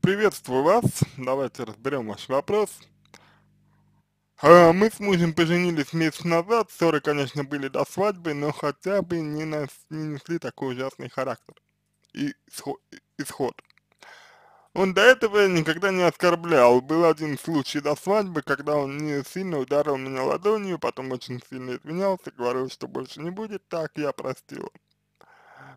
Приветствую вас. Давайте разберем ваш вопрос. А, мы с мужем поженились месяц назад, ссоры, конечно, были до свадьбы, но хотя бы не, нас, не несли такой ужасный характер и исход, Он до этого никогда не оскорблял. Был один случай до свадьбы, когда он не сильно ударил меня ладонью, потом очень сильно извинялся, говорил, что больше не будет так, я простил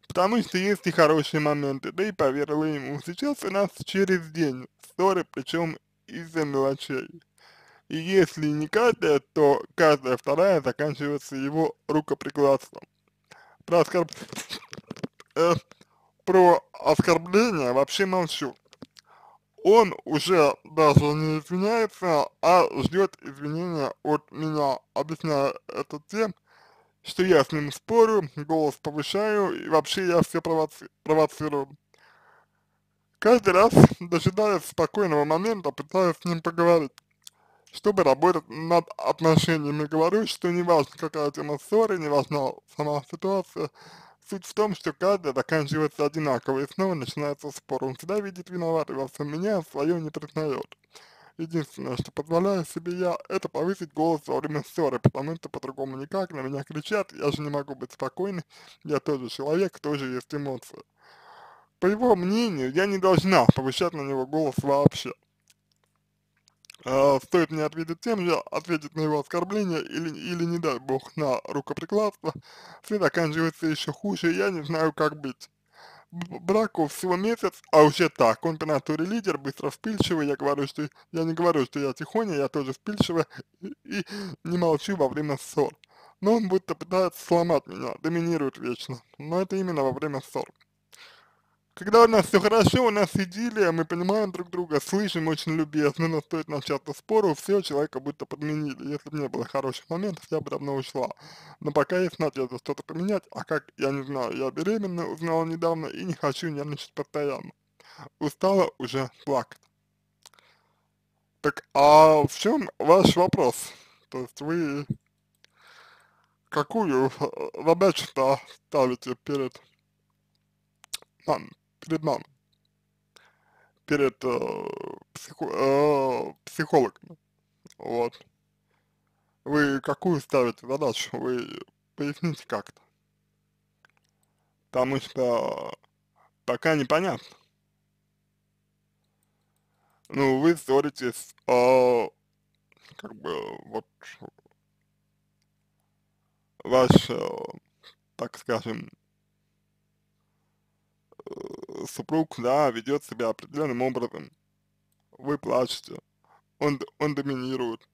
потому что есть и хорошие моменты, да и поверила ему. Сейчас у нас через день ссоры, причем из-за мелочей. И если не каждая, то каждая вторая заканчивается его рукоприкладством. Про, оскорб... э, про оскорбление вообще молчу. Он уже даже не извиняется, а ждет извинения от меня, объясняя это тем, что я с ним спорю, голос повышаю и вообще я все провоци провоцирую. Каждый раз, дожидаясь спокойного момента, пытаюсь с ним поговорить, чтобы работать над отношениями. Говорю, что не важно, какая тема ссоры, не важна сама ситуация. Суть в том, что каждый заканчивается одинаково, и снова начинается спор. Он всегда видит виноватый во всем меня, а свое не признает. Единственное, что позволяю себе я, это повысить голос во время ссоры, потому что по-другому никак, на меня кричат, я же не могу быть спокойной, я тоже человек, тоже есть эмоции. По его мнению, я не должна повышать на него голос вообще. Э, стоит мне ответить тем же, ответить на его оскорбление или, или не дай бог, на рукоприкладство, все заканчивается еще хуже, я не знаю, как быть браков всего месяц, а уже так, он по натуре лидер, быстро вспыльчивый, я говорю, что я не говорю, что я тихоня, я тоже вспыльчивая и не молчу во время ссор. Но он будто пытается сломать меня, доминирует вечно, но это именно во время ссор. Когда у нас все хорошо, у нас идиллия, мы понимаем друг друга, слышим очень любезно, но стоит начаться спору, все, человека будто подменили. Если бы не было хороших моментов, я бы давно ушла. Но пока есть надежда что-то поменять, а как, я не знаю, я беременна, узнала недавно и не хочу нервничать постоянно. Устала уже плакать. Так, а в чем ваш вопрос? То есть вы какую э, задачу-то ставите перед нам? перед нами, перед э, психо э, психологами. Вот. Вы какую ставите задачу? Вы поясните как-то. Потому что пока непонятно. Ну, вы ссоритесь, э, как бы, вот, ваш, э, так скажем, супруг, да, ведет себя определенным образом. Вы плачете. Он, он доминирует.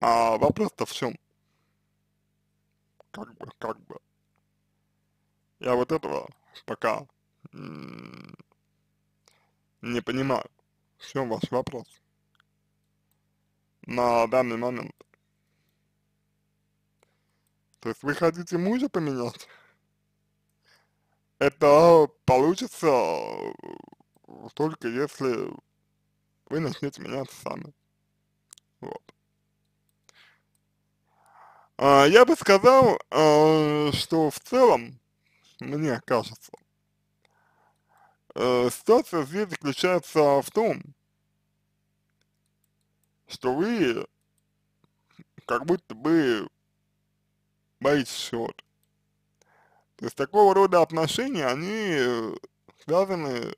А вопрос-то в чем? Как бы, как бы. Я вот этого пока не понимаю, в чем ваш вопрос на данный момент. То есть вы хотите мужа поменять? это получится только если вы начнете меняться сами. Вот. А, я бы сказал, а, что в целом, мне кажется, а, ситуация здесь заключается в том, что вы как будто бы боитесь чего-то. То есть такого рода отношения, они э, связаны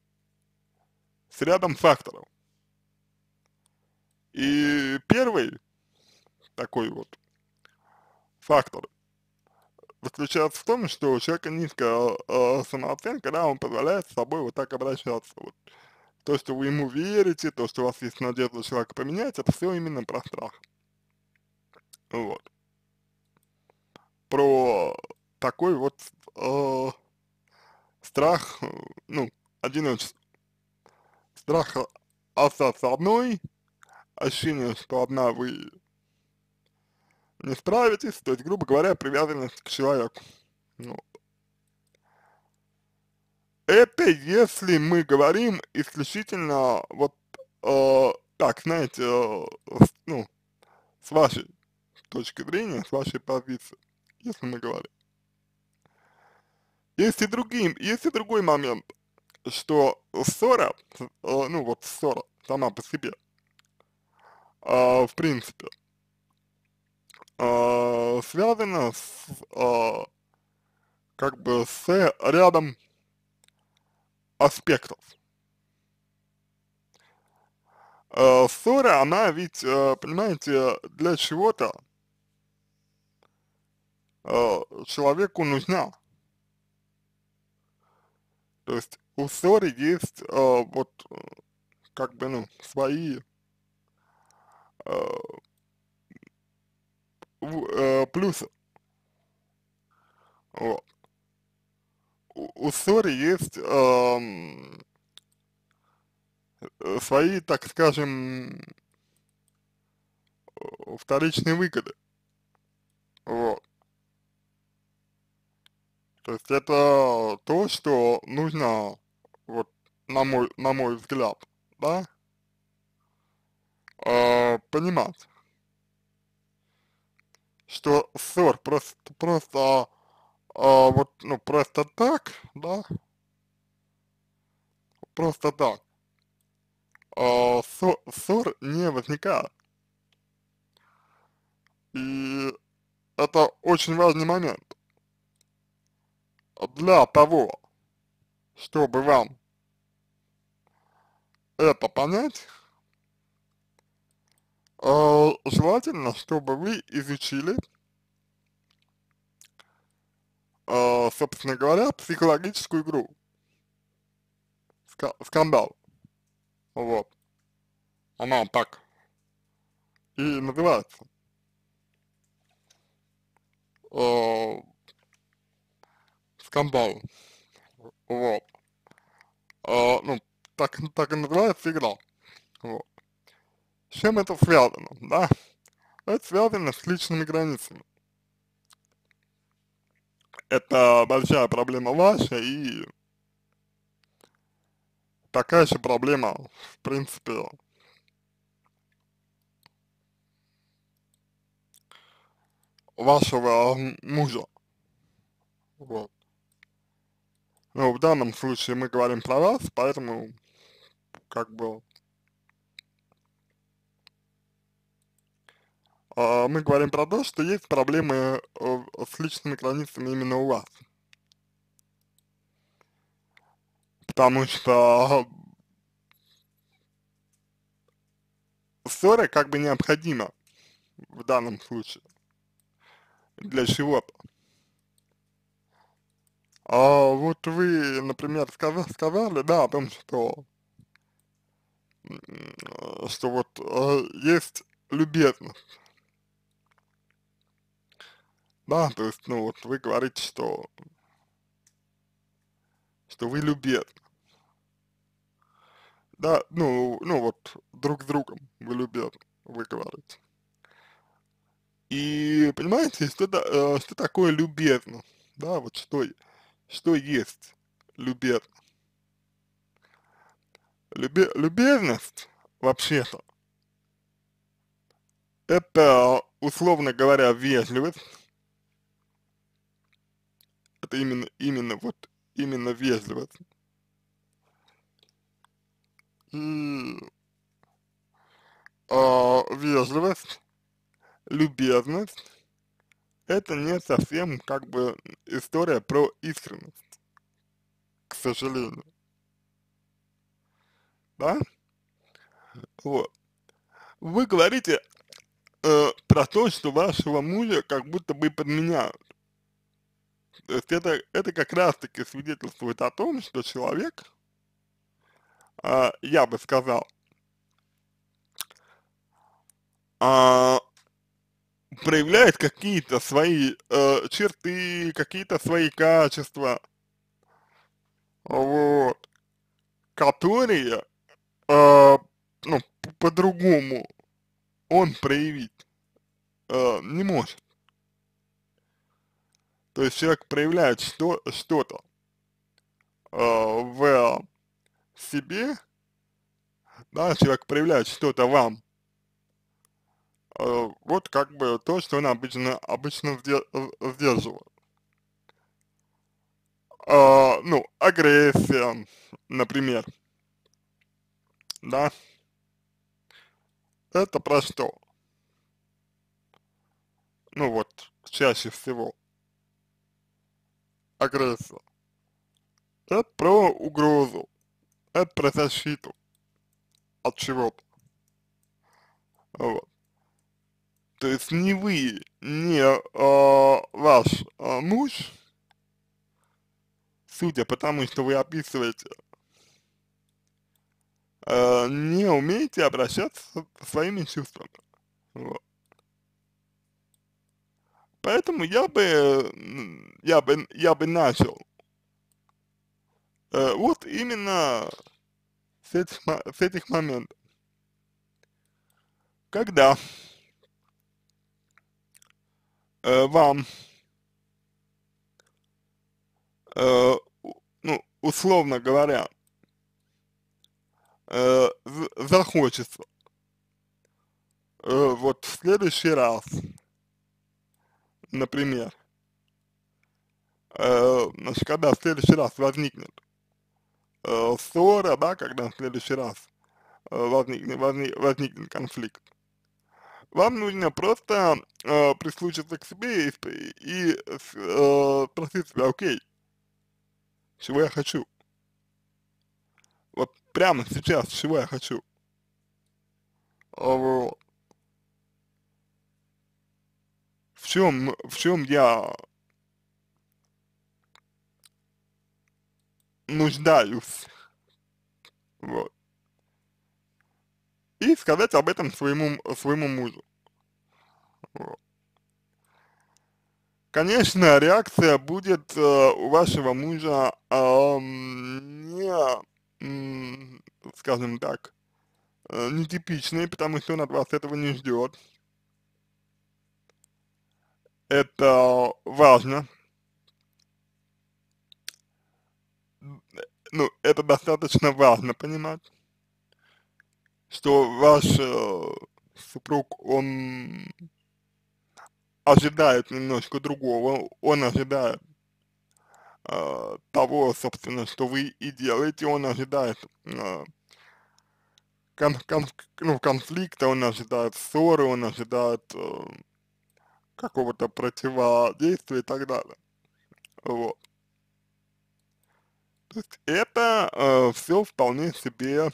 с рядом факторов. И первый такой вот фактор заключается в том, что у человека низкая э, самооценка, да, он позволяет с собой вот так обращаться. Вот. То, что вы ему верите, то, что у вас есть надежда человека поменять, это все именно про страх. Вот. Про такой вот э, страх, э, ну, одиночество. Страх остаться одной, ощущение, что одна вы не справитесь, то есть, грубо говоря, привязанность к человеку. Ну. Это если мы говорим исключительно вот э, так, знаете, э, ну, с вашей точки зрения, с вашей позиции, если мы говорим. Есть и другим, есть и другой момент, что ссора, э, ну вот ссора сама по себе, э, в принципе, э, связана с, как бы, с рядом аспектов. Ссора, она ведь, понимаете, для чего-то человеку нужна то есть у Сори есть а, э, вот как бы, ну, свои э, э, плюсы. Вот. У, у Сори есть э, свои, так скажем, э, вторичные выгоды. Вот. То есть это то, что нужно, вот, на мой, на мой взгляд, да, э, понимать, что ссор просто, просто, а, э, вот, ну, просто так, да, просто так, э, а, ссор, ссор не возникает. И это очень важный момент для того, чтобы вам это понять, э, желательно, чтобы вы изучили, э, собственно говоря, психологическую игру скандал. Вот. Она так и называется. Э, скандал. Вот. А, ну, так, так и называется игра. Вот. С чем это связано, да? Это связано с личными границами. Это большая проблема ваша и такая же проблема, в принципе, вашего мужа. Вот. Но ну, в данном случае мы говорим про вас, поэтому как бы а, мы говорим про то, что есть проблемы э, с личными границами именно у вас. Потому что ссора как бы необходима в данном случае для чего-то. А вот вы, например, сказали, сказали да, о том, что, что вот э, есть любезность. Да, то есть, ну вот вы говорите, что, что вы любезны. Да, ну, ну вот, друг с другом вы любят вы говорите. И понимаете, что, э, что такое любезно? Да, вот что, что есть любез... Любе... любезность, вообще-то, это, условно говоря, вежливость, это именно, именно, вот, именно вежливость. И э, а, вежливость, любезность, это не совсем как бы история про искренность, к сожалению. Да? Вот. Вы говорите э, про то, что вашего мужа как будто бы подменяют. То есть это, это как раз таки свидетельствует о том, что человек, э, я бы сказал, э, проявляет какие-то свои э, черты, какие-то свои качества, вот, которые, э, ну, по-другому он проявить э, не может. То есть человек проявляет что, что-то э, в себе, да, человек проявляет что-то вам Э, вот как бы то, что он обычно, обычно сдерживает. Э, а, ну, агрессия, например. Да? Это про что? Ну вот, чаще всего. Агрессия. Это про угрозу. Это про защиту от чего-то. Вот то есть ни вы, не э, ваш э, муж, судя по тому, что вы описываете, э, не умеете обращаться со своими чувствами. Вот. Поэтому я бы, я бы, я бы начал э, вот именно с этих, с этих моментов. Когда Э, вам э, ну, условно говоря, э, захочется вот в следующий раз, например, э, значит, когда в следующий раз возникнет ссора, да, когда в следующий раз э, возник, возникнет конфликт, вам нужно просто э, прислушаться к себе и, и э, э, спросить себя, окей, чего я хочу? Вот прямо сейчас, чего я хочу? В чем, в чем я нуждаюсь? Вот и сказать об этом своему, своему мужу. Конечно, реакция будет э, у вашего мужа э, не, э, скажем так, э, нетипичной, потому что он от вас этого не ждет. Это важно. Э, ну, это достаточно важно понимать что ваш э, супруг, он ожидает немножко другого, он ожидает э, того, собственно, что вы и делаете, он ожидает э, кон кон ну, конфликта, он ожидает ссоры, он ожидает э, какого-то противодействия и так далее. Вот. То есть это э, все вполне себе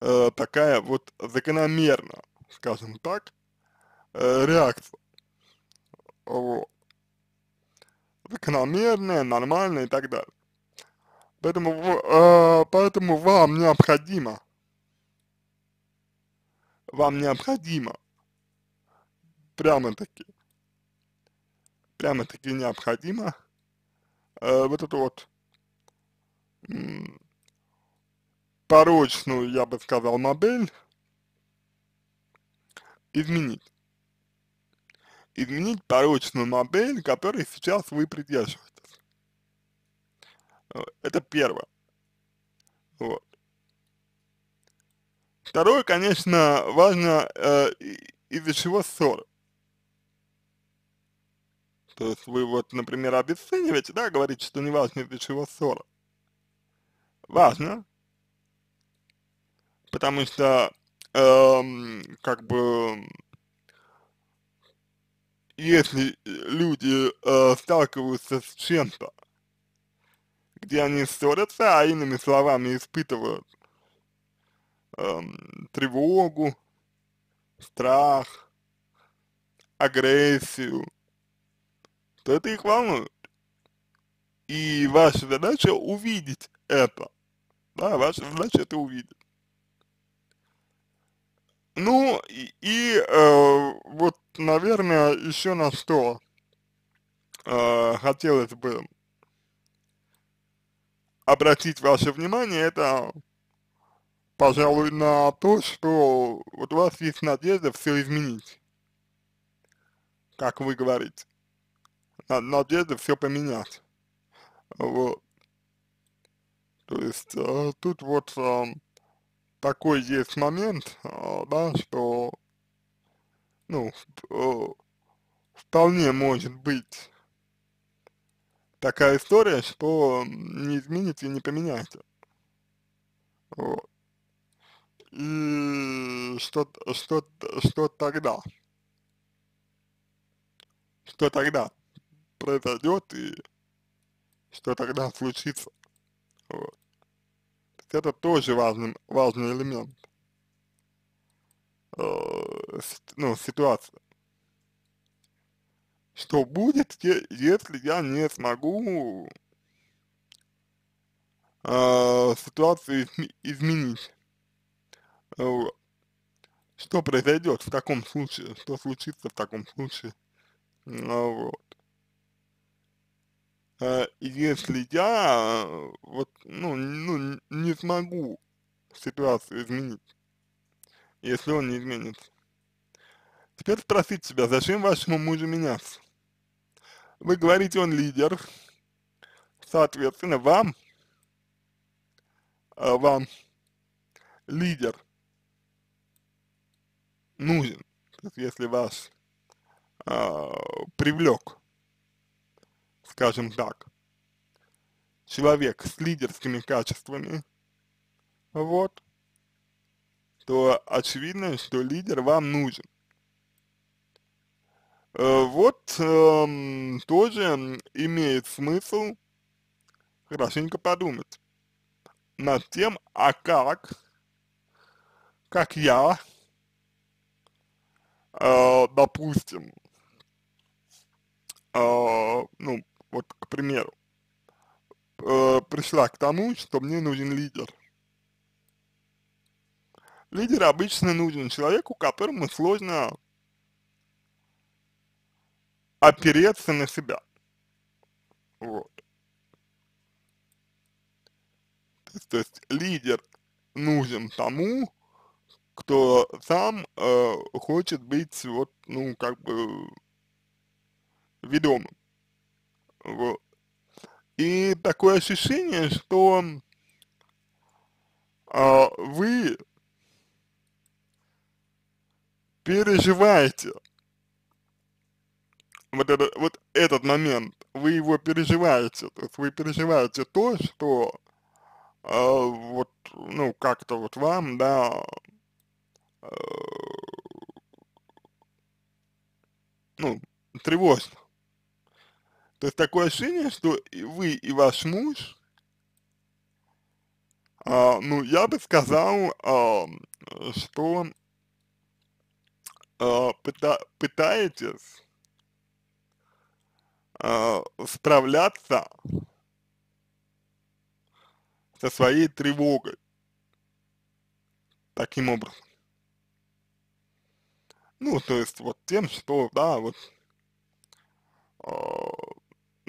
э, такая вот закономерно, скажем так, э, реакция. Вот. Закономерная, нормальная и так далее. Поэтому, э, поэтому вам необходимо, вам необходимо, прямо-таки, прямо-таки необходимо э, вот эту вот порочную, я бы сказал, модель изменить. Изменить порочную модель, которой сейчас вы придерживаетесь. Это первое. Вот. Второе, конечно, важно, э, из-за чего ссоры. То есть вы вот, например, обесцениваете, да, говорите, что не важно из-за чего ссора. Важно, потому что эм, как бы если люди э, сталкиваются с чем-то, где они ссорятся, а иными словами испытывают эм, тревогу, страх, агрессию, то это их волнует. И ваша задача увидеть это. Да, ваша задача это увидеть. Ну и, э, вот, наверное, еще на что э, хотелось бы обратить ваше внимание, это, пожалуй, на то, что вот у вас есть надежда все изменить, как вы говорите, надежда все поменять, вот. То есть э, тут вот э, такой есть момент, а, да, что, ну, э, вполне может быть такая история, что не изменится и не поменяется. Вот. И что, что, что тогда? Что тогда произойдет и что тогда случится? Вот это тоже важный, важный элемент э, ну, ситуация. Что будет, если я не смогу э, ситуацию изменить? Э, что произойдет в таком случае? Что случится в таком случае? Э, вот. Э, если я э, вот, ну, ну, не смогу ситуацию изменить, если он не изменится. Теперь спросить себя, зачем вашему мужу меняться? Вы говорите, он лидер, соответственно, вам, э, вам лидер нужен, если вас а, привлек скажем так, человек с лидерскими качествами, вот, то очевидно, что лидер вам нужен. Э, вот э, тоже имеет смысл хорошенько подумать над тем, а как, как я, э, допустим, э, ну, вот, к примеру, э, пришла к тому, что мне нужен лидер. Лидер обычно нужен человеку, которому сложно опереться на себя. Вот. То есть лидер нужен тому, кто сам э, хочет быть вот, ну, как бы э, ведомым. Вот. И такое ощущение, что а, вы переживаете вот, это, вот этот момент, вы его переживаете, то есть вы переживаете то, что а, вот, ну, как-то вот вам, да, э, ну, тревожно. То есть такое ощущение, что и вы, и ваш муж, а, ну, я бы сказал, а, что а, пыта пытаетесь а, справляться со своей тревогой таким образом. Ну, то есть вот тем, что, да, вот э,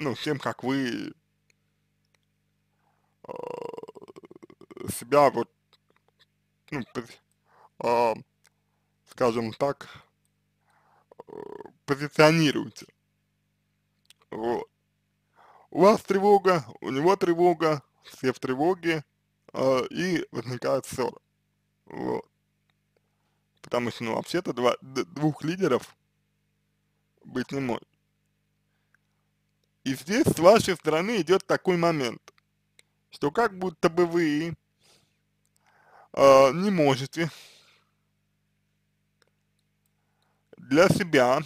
ну, тем, как вы э, себя вот, ну, э, скажем так, э, позиционируете. Вот. У вас тревога, у него тревога, все в тревоге, э, и возникает ссора. Вот. Потому что, ну, вообще-то двух лидеров быть не может. И здесь с вашей стороны идет такой момент, что как будто бы вы э, не можете для себя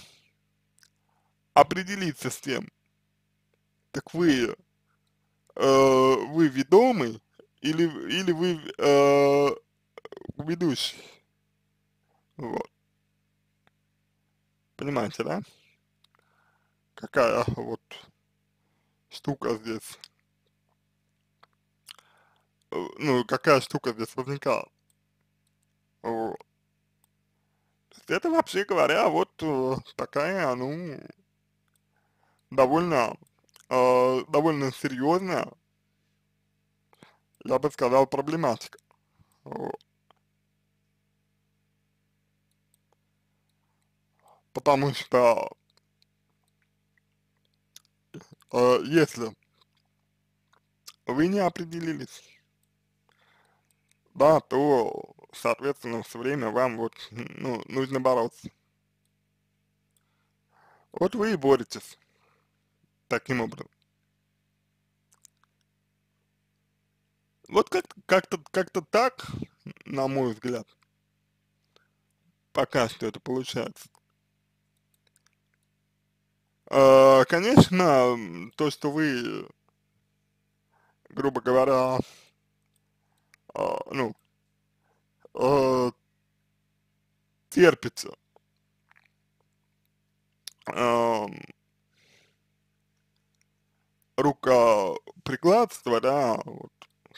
определиться с тем, так вы, э, вы ведомый или, или вы э, ведущий. Вот. Понимаете, да? Какая вот штука здесь, э, ну, какая штука здесь возникала. Вот. это, вообще говоря, вот э, такая, ну, довольно, э, довольно серьезная, я бы сказал, проблематика. Вот. Потому что э, если вы не определились, да, то, соответственно, все время вам вот, ну, нужно бороться. Вот вы и боретесь таким образом. Вот как-то как -то, как -то так, на мой взгляд, пока что это получается. А, конечно, то, что вы, грубо говоря, а, ну, а, терпите, рукоприкладство, да, вот,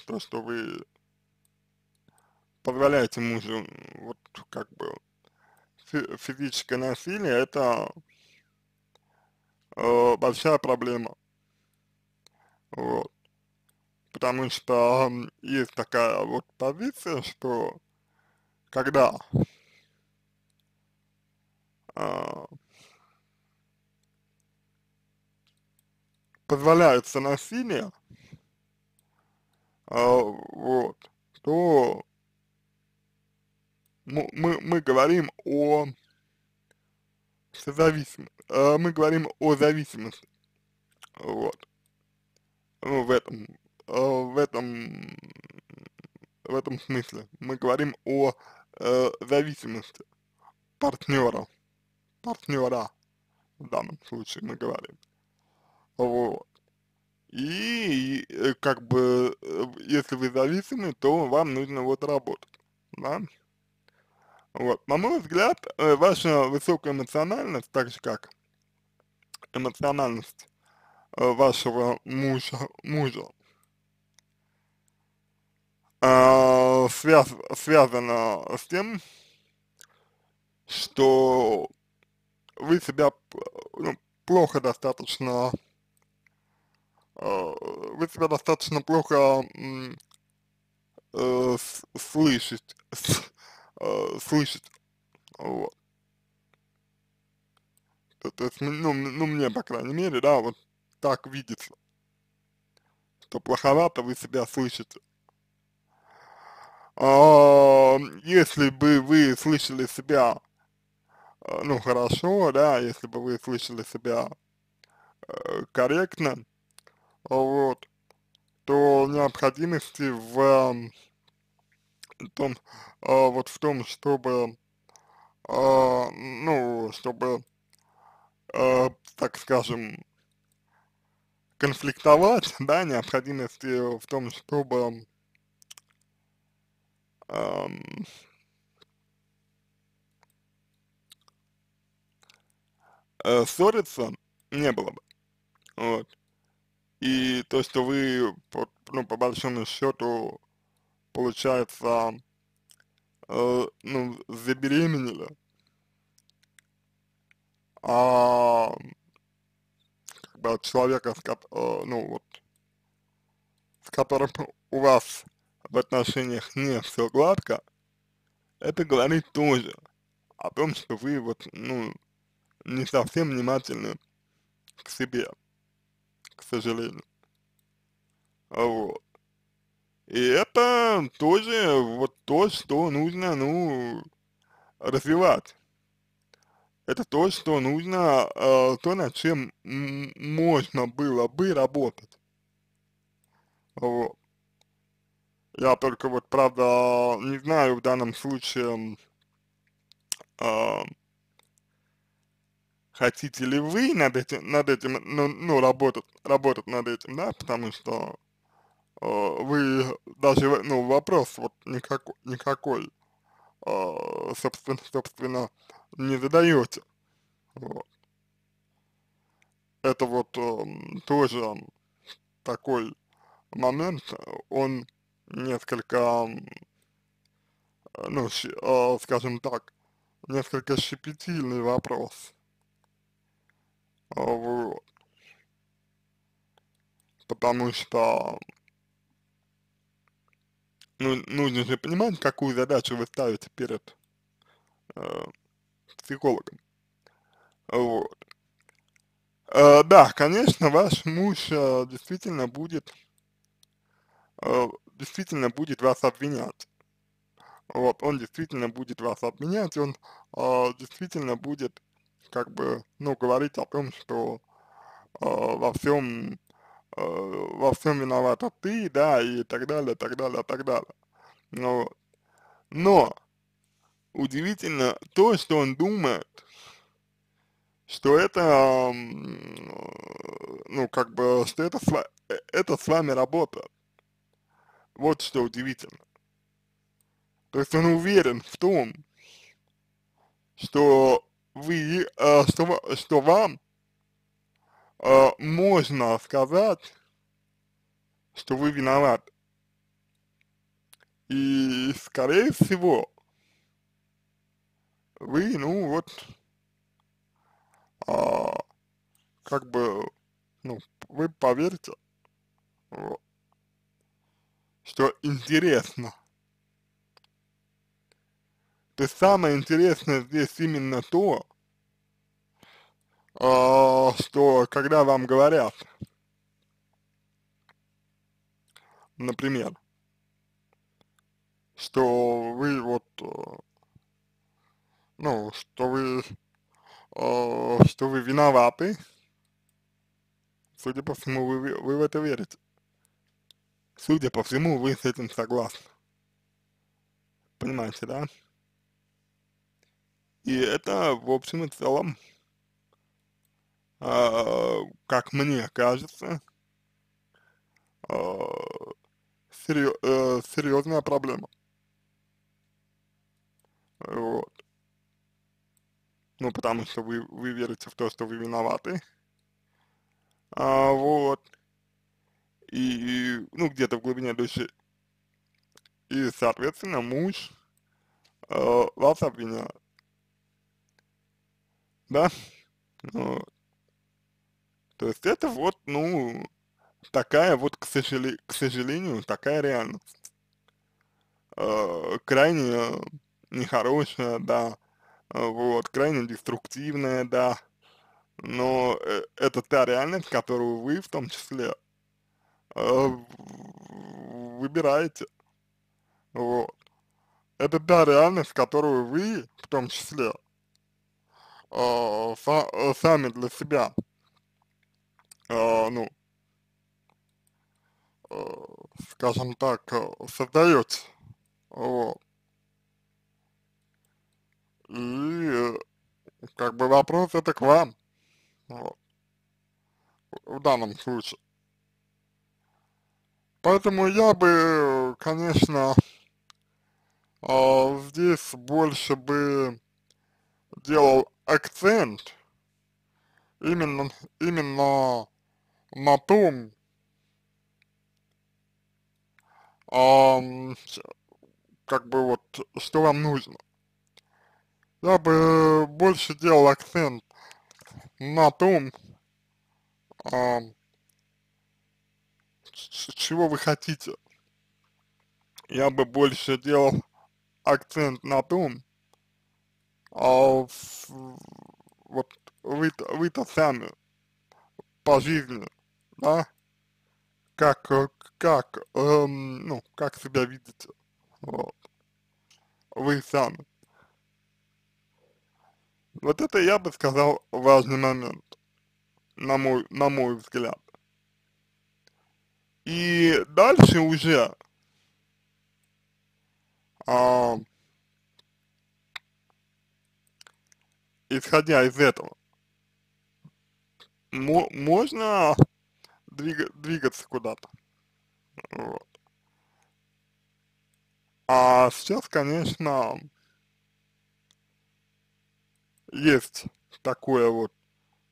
то, что вы позволяете мужу, вот, как бы, физическое насилие, это Э, большая проблема. Вот. Потому что есть такая вот позиция, что когда э, позволяется насилие, э, вот, то ну, мы, мы говорим о что зависим. Э, мы говорим о зависимости. Вот. Ну, в этом, э, в этом, в этом смысле. Мы говорим о э, зависимости партнера. Партнера в данном случае мы говорим. Вот. И, и э, как бы, если вы зависимы, то вам нужно вот работать, да? Вот. На мой взгляд, э, ваша высокая эмоциональность, так же как эмоциональность э, вашего мужа, мужа а, связ, связана с тем, что вы себя ну, плохо достаточно, э, вы себя достаточно плохо э, слышите, э, слышать. Вот. То, то есть, ну, ну, мне, по крайней мере, да, вот так видится, что плоховато вы себя слышите. А, если бы вы слышали себя, а, ну, хорошо, да, если бы вы слышали себя э, корректно, вот, то необходимости в там, а, вот в том, чтобы, а, ну, чтобы, а, так скажем, конфликтовать, да, необходимость э, в том, чтобы а, ссориться не было бы. Вот. И то, что вы, ну, по большому счету, получается, э, ну, забеременели, а как бы от человека, с, э, ну, вот, с которым у вас в отношениях не все гладко, это говорит тоже о том, что вы вот, ну, не совсем внимательны к себе, к сожалению. Вот. И это тоже вот то, что нужно, ну, развивать. Это то, что нужно, э, то, над чем можно было бы работать. Вот. Я только вот, правда, не знаю в данном случае, э, хотите ли вы над этим, над этим ну, ну, работать, работать над этим, да, потому что а, вы даже, ну, вопрос вот никакой, никакой собственно, собственно, не задаете. Вот. Это вот тоже такой момент, он несколько, ну, а, скажем так, несколько щепетильный вопрос. А, вот. Потому что ну, нужно же понимать, какую задачу вы ставите перед э, психологом. Вот. Э, да, конечно, ваш муж э, действительно будет э, действительно будет вас обвинять. Вот, он действительно будет вас обвинять, он э, действительно будет, как бы, ну, говорить о том, что э, во всем э, во всем виновата ты, да, и так далее, так далее, так далее. Но, ну но удивительно то, что он думает, что это, ну, как бы, что это, э, это с вами работает. Вот что удивительно. То есть он уверен в том, что вы, э, что, что вам э, можно сказать, что вы виноват. И, скорее всего, вы, ну, вот, а, как бы, ну, вы поверьте вот, что интересно. То есть самое интересное здесь именно то, а, что когда вам говорят, например, что вы вот, э, ну, что вы, э, что вы виноваты, судя по всему, вы, вы в это верите. Судя по всему, вы с этим согласны. Понимаете, да? И это, в общем и целом, а, как мне кажется, а, серьезная э, проблема. Вот. Ну, потому что вы, вы верите в то, что вы виноваты. А, вот. И, ну, где-то в глубине души. И, соответственно, муж э, вас обвиняет. Да? Ну, вот. То есть это вот, ну, такая вот, к, сожале к сожалению, такая реальность. Э, крайне нехорошая, да, э, вот, крайне деструктивная, да, но э, это та реальность, которую вы в том числе э, выбираете. Вот. Это та реальность, которую вы в том числе э, са э, сами для себя Э, ну, э, скажем так, э, создает Вот. И как бы вопрос это к вам. Вот. В данном случае. Поэтому я бы, конечно, здесь больше бы делал акцент именно, именно на том, эм, как бы вот, что вам нужно. Я бы больше делал акцент на том, эм, чего вы хотите. Я бы больше делал акцент на том, а вот вы-то вы сами по жизни да, как, э, как, эм, ну, как себя видите, вот, вы сами. Вот это, я бы сказал, важный момент, на мой, на мой взгляд. И дальше уже, а, исходя из этого, можно двиг, двигаться куда-то. Вот. А сейчас, конечно, есть такое вот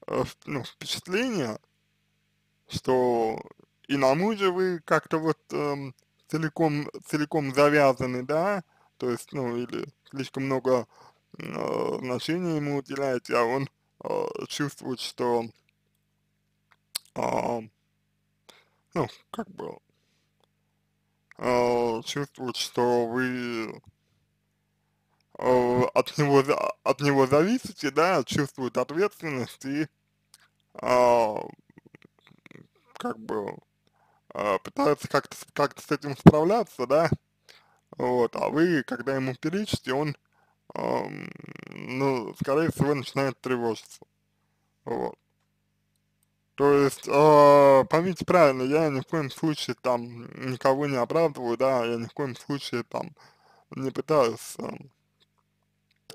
э, ну, впечатление, что и на муже вы как-то вот эм, целиком, целиком завязаны, да, то есть, ну, или слишком много э, значения ему уделяете, а он э, чувствует, что э, ну, как бы, э, а, чувствует, что вы э, от него, от него зависите, да, чувствует ответственность и э, как бы э, пытается как-то как, с этим справляться, да, вот, а вы, когда ему перечите, он, э, ну, скорее всего, начинает тревожиться, вот. То есть, э, поймите правильно, я ни в коем случае там никого не оправдываю, да, я ни в коем случае там не пытаюсь э,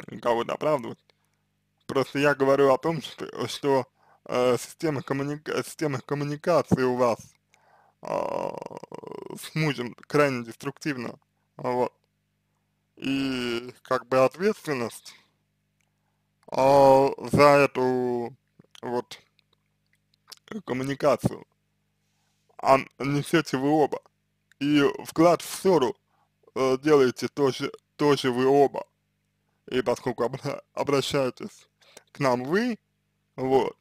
эм, кого-то оправдывать. Просто я говорю о том, что, что э, система, коммуника система коммуникации у вас э, с мужем крайне деструктивна, вот. И как бы ответственность э, за эту вот коммуникацию. А несете вы оба. И вклад в ссору э, делаете тоже, тоже вы оба. И поскольку обра обращаетесь к нам вы, вот,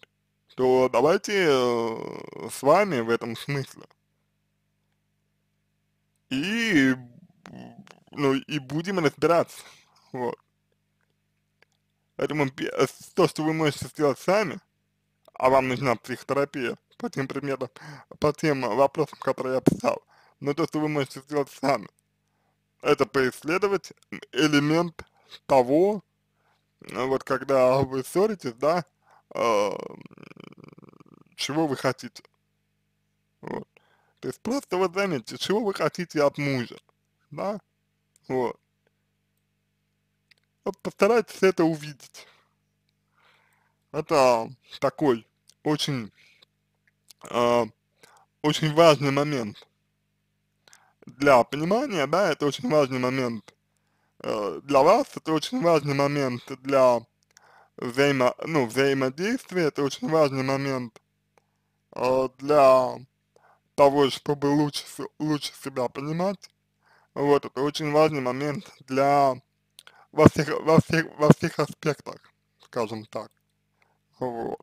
то давайте э, с вами в этом смысле. И, ну, и будем разбираться, вот. Поэтому то, что вы можете сделать сами, а вам нужна психотерапия по тем примерам, по тем вопросам, которые я писал, Но то, что вы можете сделать сами, это поисследовать элемент того, э, вот когда вы ссоритесь, да, э, чего вы хотите. Вот. То есть просто вот заметьте, чего вы хотите от мужа, да, вот. Вот постарайтесь это увидеть. Это такой очень, э, очень важный момент для понимания, да, это очень важный момент э, для вас, это очень важный момент для взаимо, ну, взаимодействия, это очень важный момент э, для того, чтобы лучше, лучше себя понимать. Вот, это очень важный момент для во всех, во всех, во всех аспектах, скажем так. Вот.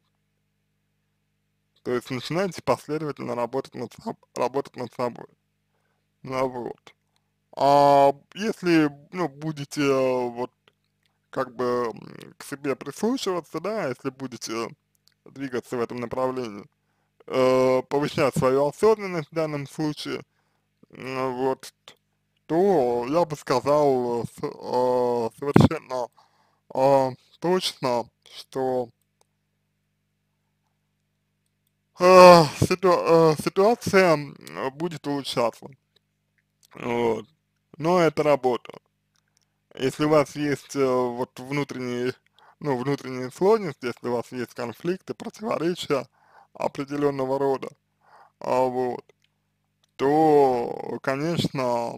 То есть начинаете последовательно работать над, работать над собой. Ну вот. А если, ну, будете э, вот как бы к себе прислушиваться, да, если будете двигаться в этом направлении, э, повышать свою осознанность в данном случае, э, вот, то я бы сказал э, э совершенно э, точно, что Э, ситу, э, ситуация будет улучшаться. Вот. Но это работа. Если у вас есть э, вот внутренние, ну, внутренние сложности, если у вас есть конфликты, противоречия определенного рода, а, вот, то, конечно,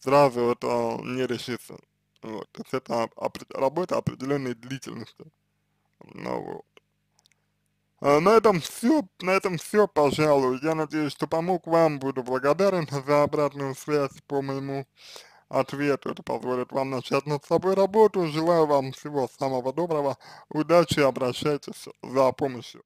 сразу это не решится. Вот. То есть это работа определенной длительности. Ну, вот. Э, на этом все, на этом все, пожалуй. Я надеюсь, что помог вам. Буду благодарен за обратную связь по моему ответу. Это позволит вам начать над собой работу. Желаю вам всего самого доброго. Удачи, обращайтесь за помощью.